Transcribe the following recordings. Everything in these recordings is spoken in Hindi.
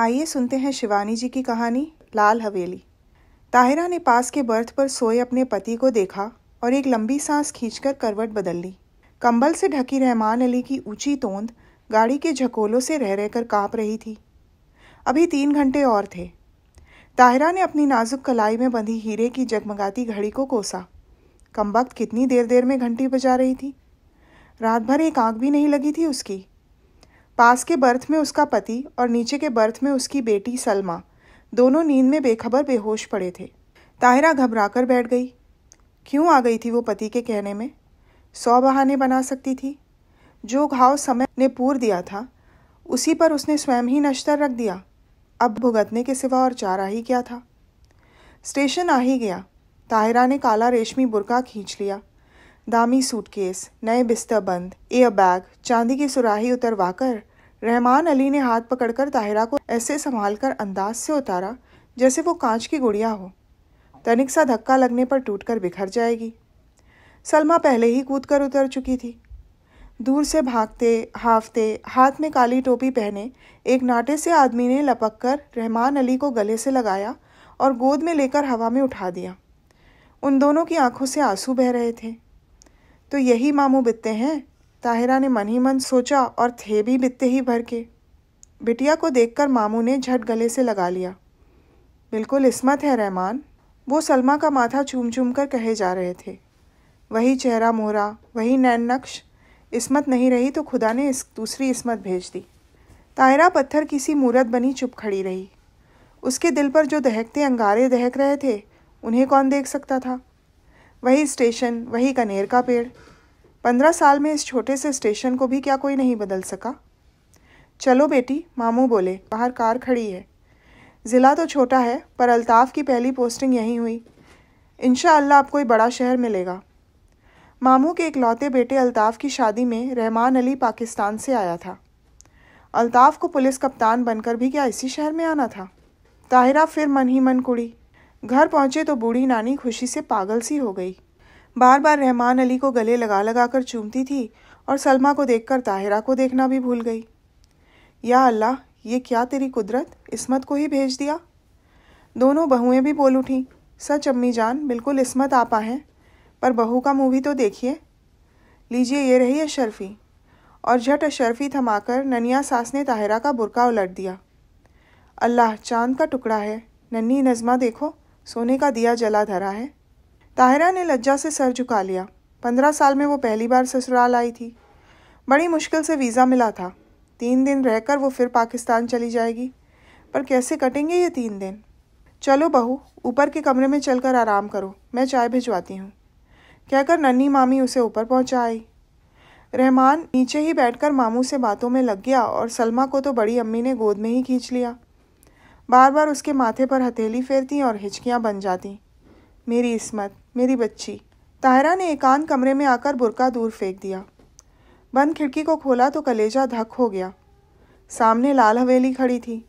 आइए सुनते हैं शिवानी जी की कहानी लाल हवेली ताहिरा ने पास के बर्थ पर सोए अपने पति को देखा और एक लंबी सांस खींचकर करवट बदल ली कंबल से ढकी रहमान अली की ऊंची तोंद गाड़ी के झकोलों से रह रहकर कांप रही थी अभी तीन घंटे और थे ताहिरा ने अपनी नाजुक कलाई में बंधी हीरे की जगमगाती घड़ी को कोसा कम वक्त कितनी देर देर में घंटी बजा रही थी रात भर एक आंख भी नहीं लगी थी उसकी पास के बर्थ में उसका पति और नीचे के बर्थ में उसकी बेटी सलमा दोनों नींद में बेखबर बेहोश पड़े थे ताहिरा घबराकर बैठ गई क्यों आ गई थी वो पति के कहने में सौ बहाने बना सकती थी जो घाव समय ने पूर दिया था उसी पर उसने स्वयं ही नश्तर रख दिया अब भुगतने के सिवा और चारा ही क्या था स्टेशन आ ही गया ताहिरा ने काला रेशमी बुरका खींच लिया दामी सूटकेस नए बिस्तर बंद एयर बैग चांदी की सुराही उतरवाकर रहमान अली ने हाथ पकड़कर ताहिरा को ऐसे संभाल कर अंदाज से उतारा जैसे वो कांच की गुड़िया हो तनिक सा धक्का लगने पर टूटकर बिखर जाएगी सलमा पहले ही कूद कर उतर चुकी थी दूर से भागते हाफते हाथ में काली टोपी पहने एक नाटे से आदमी ने लपक कर रहमान अली को गले से लगाया और गोद में लेकर हवा में उठा दिया उन दोनों की आंखों से आंसू बह रहे थे तो यही मामू बित्ते हैं ताहिरा ने मन ही मन सोचा और थे भी बित्ते ही भर के बिटिया को देखकर मामू ने झट गले से लगा लिया बिल्कुल इसमत है रहमान वो सलमा का माथा चूम चूम कर कहे जा रहे थे वही चेहरा मोहरा वही नैन नक्श इसमत नहीं रही तो खुदा ने इस दूसरी इसमत भेज दी तायरा पत्थर किसी मूरत बनी चुप खड़ी रही उसके दिल पर जो दहकते अंगारे दहक रहे थे उन्हें कौन देख सकता था वही स्टेशन वही कनेर का पेड़ पंद्रह साल में इस छोटे से स्टेशन को भी क्या कोई नहीं बदल सका चलो बेटी मामू बोले बाहर कार खड़ी है ज़िला तो छोटा है पर अल्ताफ़ की पहली पोस्टिंग यहीं हुई इन आप आपको बड़ा शहर मिलेगा मामू के इकलौते बेटे अल्ताफ़ की शादी में रहमान अली पाकिस्तान से आया था अल्ताफ़ को पुलिस कप्तान बनकर भी क्या इसी शहर में आना था ताहिरा फिर मन ही मन कुड़ी घर पहुंचे तो बूढ़ी नानी खुशी से पागल सी हो गई बार बार रहमान अली को गले लगा लगा कर चूमती थी और सलमा को देखकर ताहिरा को देखना भी भूल गई या अल्लाह ये क्या तेरी कुदरत इसमत को ही भेज दिया दोनों बहुएं भी बोल उठीं सच अम्मी जान बिल्कुल इसमत आपा हैं पर बहू का मूवी तो देखिए लीजिए ये रही अशरफी और झट अशरफी थमाकर ननिया सास ने ताहिरा का बुरका उलट दिया अल्लाह चांद का टुकड़ा है नन्ही नज़मा देखो सोने का दिया जला धरा है ताहिरा ने लज्जा से सर झुका लिया पंद्रह साल में वो पहली बार ससुराल आई थी बड़ी मुश्किल से वीज़ा मिला था तीन दिन रहकर वो फिर पाकिस्तान चली जाएगी पर कैसे कटेंगे ये तीन दिन चलो बहू ऊपर के कमरे में चलकर आराम करो मैं चाय भिजवाती हूँ कहकर नन्ही मामी उसे ऊपर पहुँचा आई रहमान नीचे ही बैठकर मामू से बातों में लग गया और सलमा को तो बड़ी अम्मी ने गोद में ही खींच लिया बार बार उसके माथे पर हथेली फेरती और हिचकियाँ बन जाती मेरी इसमत मेरी बच्ची ताहरा ने एकांत कमरे में आकर बुरका दूर फेंक दिया बंद खिड़की को खोला तो कलेजा धक हो गया सामने लाल हवेली खड़ी थी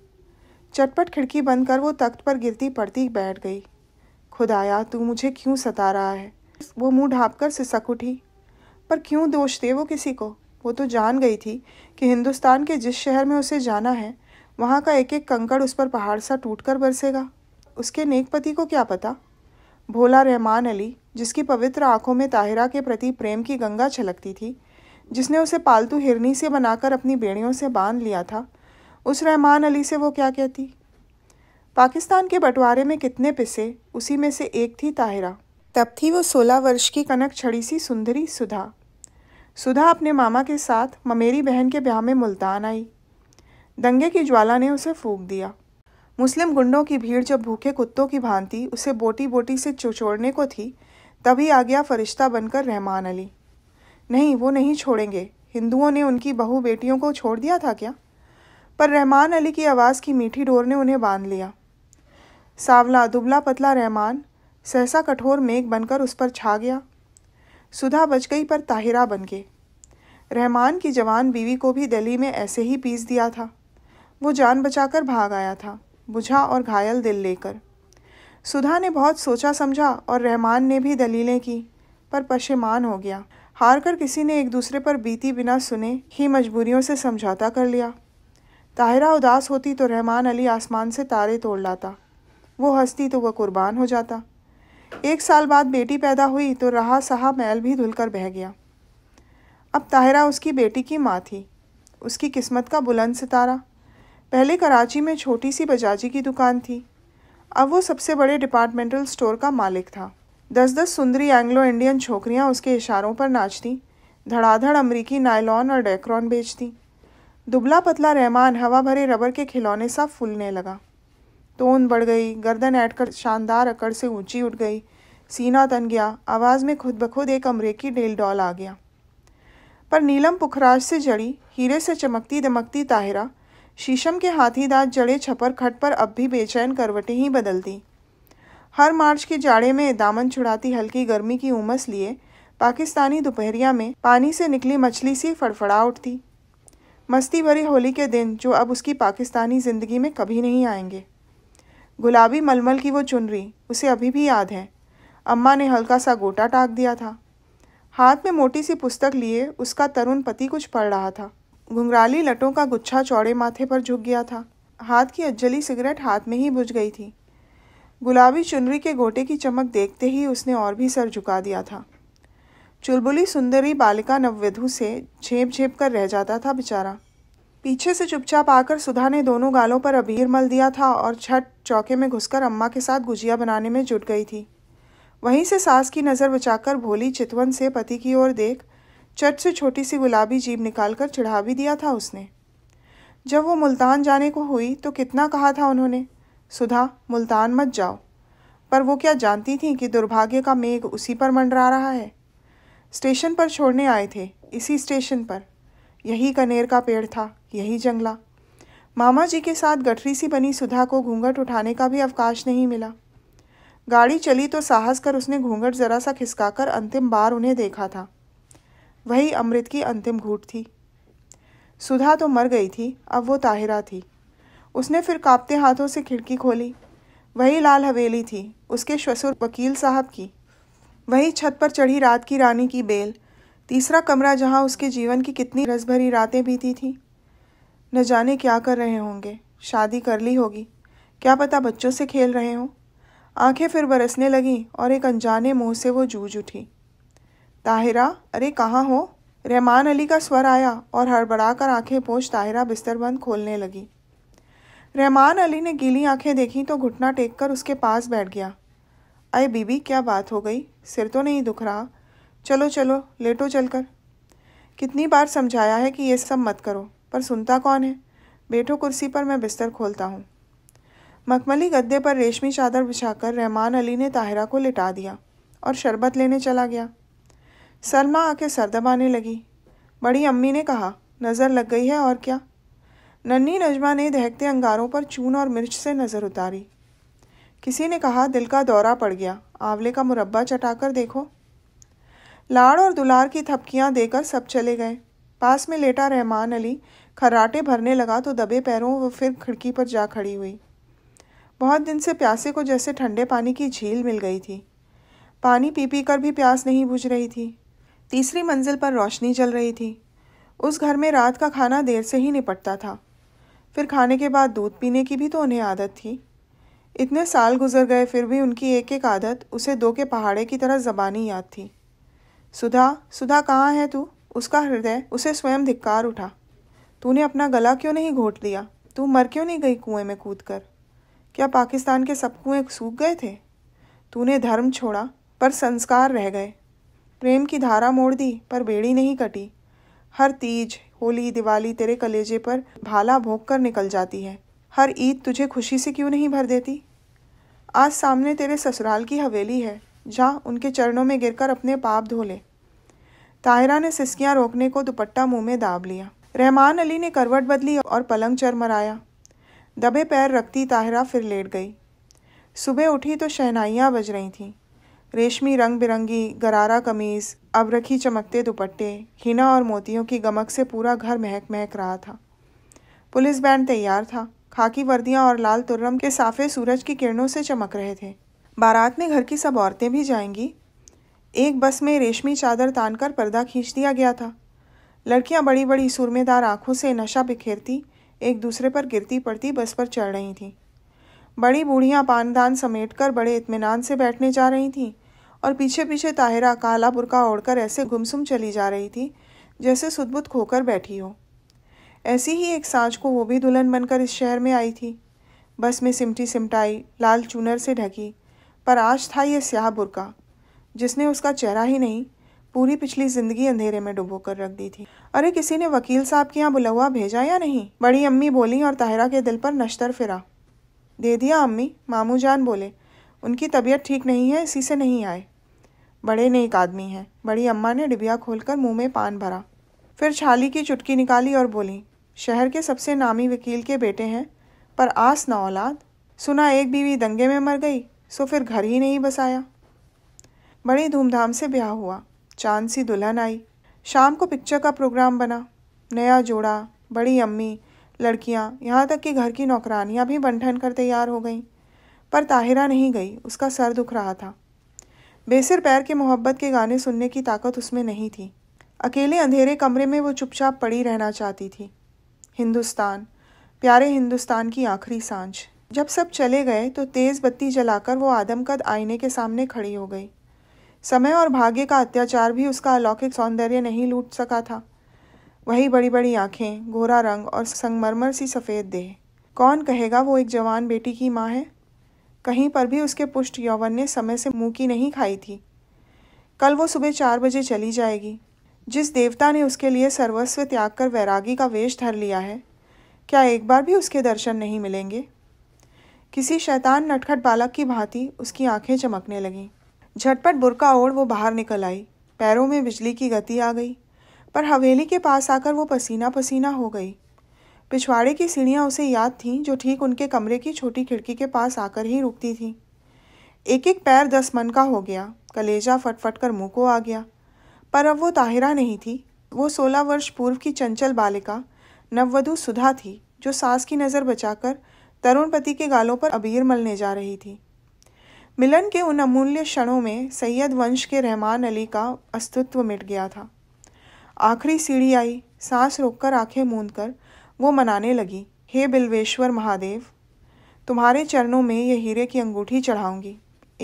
चटपट खिड़की बंद कर वो तख्त पर गिरती पड़ती बैठ गई खुदाया तू मुझे क्यों सता रहा है वो मुंह ढाँप कर सिसक उठी पर क्यों दोष दे वो किसी को वो तो जान गई थी कि हिंदुस्तान के जिस शहर में उसे जाना है वहाँ का एक एक कंकड़ उस पर पहाड़ सा टूट कर बरसेगा उसके नेक पति को क्या पता भोला रहमान अली जिसकी पवित्र आंखों में ताहिरा के प्रति प्रेम की गंगा छलकती थी जिसने उसे पालतू हिरनी से बनाकर अपनी बेड़ियों से बांध लिया था उस रहमान अली से वो क्या कहती पाकिस्तान के बंटवारे में कितने पिसे उसी में से एक थी ताहिरा तब थी वो सोलह वर्ष की कनक छड़ी सी सुंदरी सुधा सुधा अपने मामा के साथ ममेरी बहन के ब्याह में मुल्तान आई दंगे की ज्वाला ने उसे फूक दिया मुस्लिम गुंडों की भीड़ जब भूखे कुत्तों की भांति उसे बोटी बोटी से चुचोड़ने को थी तभी आ गया फरिश्ता बनकर रहमान अली नहीं वो नहीं छोड़ेंगे हिंदुओं ने उनकी बहू बेटियों को छोड़ दिया था क्या पर रहमान अली की आवाज़ की मीठी डोर ने उन्हें बांध लिया सावला दुबला पतला रहमान सहसा कठोर मेघ बनकर उस पर छा गया सुधा बच गई पर ताहिरा बन गए रहमान की जवान बीवी को भी दिल्ली में ऐसे ही पीस दिया था वो जान बचाकर भाग आया था बुझा और घायल दिल लेकर सुधा ने बहुत सोचा समझा और रहमान ने भी दलीलें की पर पशेमान हो गया हार कर किसी ने एक दूसरे पर बीती बिना सुने ही मजबूरियों से समझौता कर लिया ताहिरा उदास होती तो रहमान अली आसमान से तारे तोड़ लाता वो हंसती तो वह कुर्बान हो जाता एक साल बाद बेटी पैदा हुई तो रहा सहा मैल भी धुलकर बह गया अब ताहिरा उसकी बेटी की माँ थी उसकी किस्मत का बुलंद सितारा पहले कराची में छोटी सी बजाजी की दुकान थी अब वो सबसे बड़े डिपार्टमेंटल स्टोर का मालिक था दस दस सुंदरी एंग्लो इंडियन छोकरियाँ उसके इशारों पर नाचती धड़ाधड़ अमरीकी नायलॉन और डेक्रॉन बेचती दुबला पतला रहमान हवा भरे रबर के खिलौने सा फूलने लगा टोन बढ़ गई गर्दन ऐटकर शानदार अकड़ से ऊंची उठ गई सीना तन गया आवाज़ में खुद बखुद एक अमरीकी डेल डॉल आ गया पर नीलम पुखराज से जड़ी हीरे से चमकती दमकती ताहिरा शीशम के दांत जड़े छपर खट पर अब भी बेचैन करवटें ही बदलती हर मार्च के जाड़े में दामन छुड़ाती हल्की गर्मी की उमस लिए पाकिस्तानी दोपहरिया में पानी से निकली मछली सी फड़फड़ा उठती मस्ती भरी होली के दिन जो अब उसकी पाकिस्तानी ज़िंदगी में कभी नहीं आएंगे गुलाबी मलमल की वो चुनरी उसे अभी भी याद है अम्मा ने हल्का सा गोटा टाक दिया था हाथ में मोटी सी पुस्तक लिए उसका तरुण पति कुछ पढ़ रहा था घुंघराली लटों का गुच्छा चौड़े माथे पर झुक गया था हाथ की अज्जली सिगरेट हाथ में ही बुझ गई थी गुलाबी चुनरी के गोटे की चमक देखते ही उसने और भी सर झुका दिया था चुलबुली सुंदरी बालिका नववधु से झेप झेप कर रह जाता था बेचारा पीछे से चुपचाप आकर सुधा ने दोनों गालों पर अबीर मल दिया था और छठ चौके में घुसकर अम्मा के साथ गुजिया बनाने में जुट गई थी वहीं से सास की नज़र बचाकर भोली चितवन से पति की ओर देख चट से छोटी सी गुलाबी निकाल निकालकर चढ़ा भी दिया था उसने जब वो मुल्तान जाने को हुई तो कितना कहा था उन्होंने सुधा मुल्तान मत जाओ पर वो क्या जानती थी कि दुर्भाग्य का मेघ उसी पर मंडरा रहा है स्टेशन पर छोड़ने आए थे इसी स्टेशन पर यही कनेर का पेड़ था यही जंगला मामा जी के साथ गठरी सी बनी सुधा को घूंघट उठाने का भी अवकाश नहीं मिला गाड़ी चली तो साहस कर उसने घूंघट जरा सा खिसकाकर अंतिम बार उन्हें देखा था वही अमृत की अंतिम घूट थी सुधा तो मर गई थी अब वो ताहिरा थी उसने फिर कांपते हाथों से खिड़की खोली वही लाल हवेली थी उसके श्वसुर वकील साहब की वही छत पर चढ़ी रात की रानी की बेल तीसरा कमरा जहाँ उसके जीवन की कितनी रस भरी रातें बीती थी न जाने क्या कर रहे होंगे शादी कर ली होगी क्या पता बच्चों से खेल रहे हों आंखें फिर बरसने लगीं और एक अनजाने मुंह से वो जूझ उठी ताहिरा अरे कहाँ हो रहमान अली का स्वर आया और हड़बड़ा कर आंखें पोछ ताहिरा बिस्तर बंद खोलने लगी रहमान अली ने गीली आंखें देखी तो घुटना टेक कर उसके पास बैठ गया अरे बीबी क्या बात हो गई सिर तो नहीं दुख रहा चलो चलो लेटो चलकर कितनी बार समझाया है कि ये सब मत करो पर सुनता कौन है बैठो कुर्सी पर मैं बिस्तर खोलता हूँ मखमली गद्दे पर रेशमी चादर बिछाकर रहमान अली ने ताहिरा को लिटा दिया और शरबत लेने चला गया सलमा आके सर दबाने लगी बड़ी अम्मी ने कहा नज़र लग गई है और क्या नन्ही नजमा ने दहकते अंगारों पर चून और मिर्च से नज़र उतारी किसी ने कहा दिल का दौरा पड़ गया आंवले का मुरब्बा चटाकर देखो लाड़ और दुलार की थपकियां देकर सब चले गए पास में लेटा रहमान अली खर्राटे भरने लगा तो दबे पैरों वो फिर खिड़की पर जा खड़ी हुई बहुत दिन से प्यासे को जैसे ठंडे पानी की झील मिल गई थी पानी पी पी कर भी प्यास नहीं बुझ रही थी तीसरी मंजिल पर रोशनी जल रही थी उस घर में रात का खाना देर से ही निपटता था फिर खाने के बाद दूध पीने की भी तो उन्हें आदत थी इतने साल गुजर गए फिर भी उनकी एक एक आदत उसे दो के पहाड़े की तरह जबानी याद थी सुधा सुधा कहाँ है तू उसका हृदय उसे स्वयं धिक्कार उठा तूने अपना गला क्यों नहीं घोट लिया तू मर क्यों नहीं गई कुएं में कूद कर क्या पाकिस्तान के सब कुएं सूख गए थे तूने धर्म छोड़ा पर संस्कार रह गए प्रेम की धारा मोड़ दी पर बेड़ी नहीं कटी हर तीज होली दिवाली तेरे कलेजे पर भाला भोंक कर निकल जाती है हर ईद तुझे खुशी से क्यों नहीं भर देती आज सामने तेरे ससुराल की हवेली है जहाँ उनके चरणों में गिरकर अपने पाप धो ले ताहिरा ने सिस्कियाँ रोकने को दुपट्टा मुंह में दाब लिया रहमान अली ने करवट बदली और पलंग चरमराया दबे पैर रखती ताहिरा फिर लेट गई सुबह उठी तो शहनाइयाँ बज रही थीं रेशमी रंग बिरंगी गरारा कमीज अबरखी चमकते दुपट्टे हिना और मोतियों की गमक से पूरा घर महक महक रहा था पुलिस बैंड तैयार था खाकी वर्दियां और लाल तुर्रम के साफे सूरज की किरणों से चमक रहे थे बारात में घर की सब औरतें भी जाएंगी एक बस में रेशमी चादर तानकर पर्दा खींच दिया गया था लड़कियां बड़ी बड़ी सुरमेदार आंखों से नशा बिखेरती एक दूसरे पर गिरती पड़ती बस पर चढ़ रही थीं बड़ी बूढ़ियाँ पानदान समेट कर बड़े इतमान से बैठने जा रही थीं और पीछे पीछे ताहिरा काला बुरका ओढ़कर ऐसे गुमसुम चली जा रही थी जैसे सुदबुद खोकर बैठी हो ऐसी ही एक सांझ को वो भी दुल्हन बनकर इस शहर में आई थी बस में सिमटी सिमटाई लाल चूनर से ढकी पर आज था यह स्याह बुरका जिसने उसका चेहरा ही नहीं पूरी पिछली जिंदगी अंधेरे में डुबो कर रख दी थी अरे किसी ने वकील साहब के यहाँ बुलवा भेजा या नहीं बड़ी अम्मी बोली और ताहिरा के दिल पर नश्तर फिरा दे दिया अम्मी मामू जान बोले उनकी तबीयत ठीक नहीं है इसी से नहीं आए बड़े नेक आदमी हैं बड़ी अम्मा ने डिबिया खोलकर मुंह में पान भरा फिर छाली की चुटकी निकाली और बोली शहर के सबसे नामी वकील के बेटे हैं पर आस न औलाद सुना एक बीवी दंगे में मर गई सो फिर घर ही नहीं बसाया बड़ी धूमधाम से ब्याह हुआ चांद सी दुल्हन आई शाम को पिक्चर का प्रोग्राम बना नया जोड़ा बड़ी अम्मी लड़कियां यहाँ तक कि घर की नौकरानियाँ भी बंठन कर तैयार हो गईं पर ताहिरा नहीं गई उसका सर दुख रहा था बेसिर पैर के मोहब्बत के गाने सुनने की ताकत उसमें नहीं थी अकेले अंधेरे कमरे में वो चुपचाप पड़ी रहना चाहती थी हिंदुस्तान प्यारे हिंदुस्तान की आखिरी सांझ जब सब चले गए तो तेज़ बत्ती जलाकर वो आदमकद आईने के सामने खड़ी हो गई समय और भाग्य का अत्याचार भी उसका अलौकिक सौंदर्य नहीं लूट सका था वही बड़ी बड़ी आँखें गोरा रंग और संगमरमर सी सफ़ेद देह कौन कहेगा वो एक जवान बेटी की माँ है कहीं पर भी उसके पुष्ट यौवन ने समय से मुँह की नहीं खाई थी कल वो सुबह चार बजे चली जाएगी जिस देवता ने उसके लिए सर्वस्व त्याग कर वैरागी का वेश धर लिया है क्या एक बार भी उसके दर्शन नहीं मिलेंगे किसी शैतान नटखट बालक की भांति उसकी आंखें चमकने लगीं झटपट बुरका ओढ़ वो बाहर निकल आई पैरों में बिजली की गति आ गई पर हवेली के पास आकर वो पसीना पसीना हो गई पिछवाड़े की सीढ़ियाँ उसे याद थीं जो ठीक उनके कमरे की छोटी खिड़की के पास आकर ही रुकती थीं एक एक पैर दस मन का हो गया कलेजा फटफट कर मुँह को आ गया पर अब वो ताहिरा नहीं थी वो सोलह वर्ष पूर्व की चंचल बालिका नववधु सुधा थी जो सास की नज़र बचाकर तरुण पति के गालों पर अबीर मलने जा रही थी मिलन के उन अमूल्य क्षणों में सैयद वंश के रहमान अली का अस्तित्व मिट गया था आखिरी सीढ़ी आई सांस रोककर आंखें मूंद कर वो मनाने लगी हे बिल्वेश्वर महादेव तुम्हारे चरणों में ये हीरे की अंगूठी चढ़ाऊंगी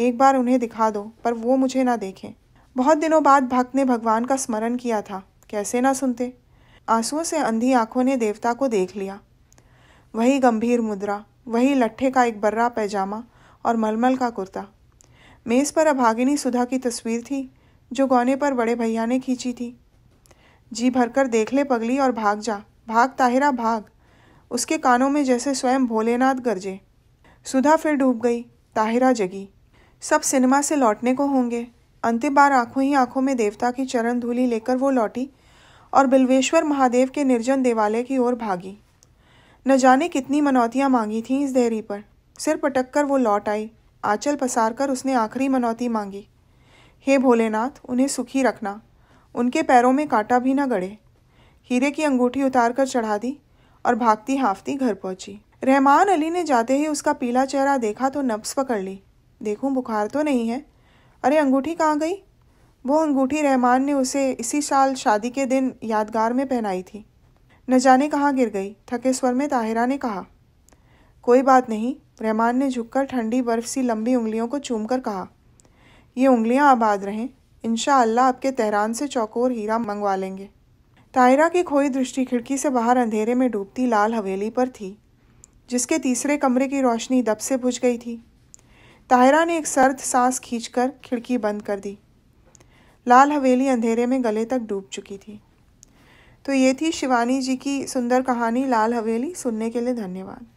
एक बार उन्हें दिखा दो पर वो मुझे ना देखें बहुत दिनों बाद भक्त ने भगवान का स्मरण किया था कैसे ना सुनते आंसुओं से अंधी आंखों ने देवता को देख लिया वही गंभीर मुद्रा वही लट्ठे का एक बर्रा पैजामा और मलमल का कुर्ता मेज़ पर अभागिनी सुधा की तस्वीर थी जो गौने पर बड़े भैया ने खींची थी जी भरकर देख ले पगली और भाग जा भाग ताहिरा भाग उसके कानों में जैसे स्वयं भोलेनाथ गरजे सुधा फिर डूब गई ताहिरा जगी सब सिनेमा से लौटने को होंगे अंतिम बार आंखों ही आंखों में देवता की चरण धूली लेकर वो लौटी और बिल्वेश्वर महादेव के निर्जन देवालय की ओर भागी न जाने कितनी मनौतियाँ मांगी थीं इस देहरी पर सिर पटक कर वो लौट आई आंचल पसार कर उसने आखिरी मनौती मांगी हे भोलेनाथ उन्हें सुखी रखना उनके पैरों में कांटा भी न गड़े हीरे की अंगूठी उतार कर चढ़ा दी और भागती हाफती घर पहुंची रहमान अली ने जाते ही उसका पीला चेहरा देखा तो नब्स पकड़ ली देखूं बुखार तो नहीं है अरे अंगूठी कहाँ गई वो अंगूठी रहमान ने उसे इसी साल शादी के दिन यादगार में पहनाई थी न जाने कहाँ गिर गई थके स्वर में ताहिरा ने कहा कोई बात नहीं रहमान ने झुककर ठंडी बर्फ़ सी लंबी उंगलियों को चूमकर कहा ये उंगलियां आबाद रहें इन आपके तेहरान से चौकोर हीरा मंगवा लेंगे तायरा की खोई दृष्टि खिड़की से बाहर अंधेरे में डूबती लाल हवेली पर थी जिसके तीसरे कमरे की रोशनी दब से बुझ गई थी ताहिरा ने एक सर्द सांस खींचकर खिड़की बंद कर दी लाल हवेली अंधेरे में गले तक डूब चुकी थी तो ये थी शिवानी जी की सुंदर कहानी लाल हवेली सुनने के लिए धन्यवाद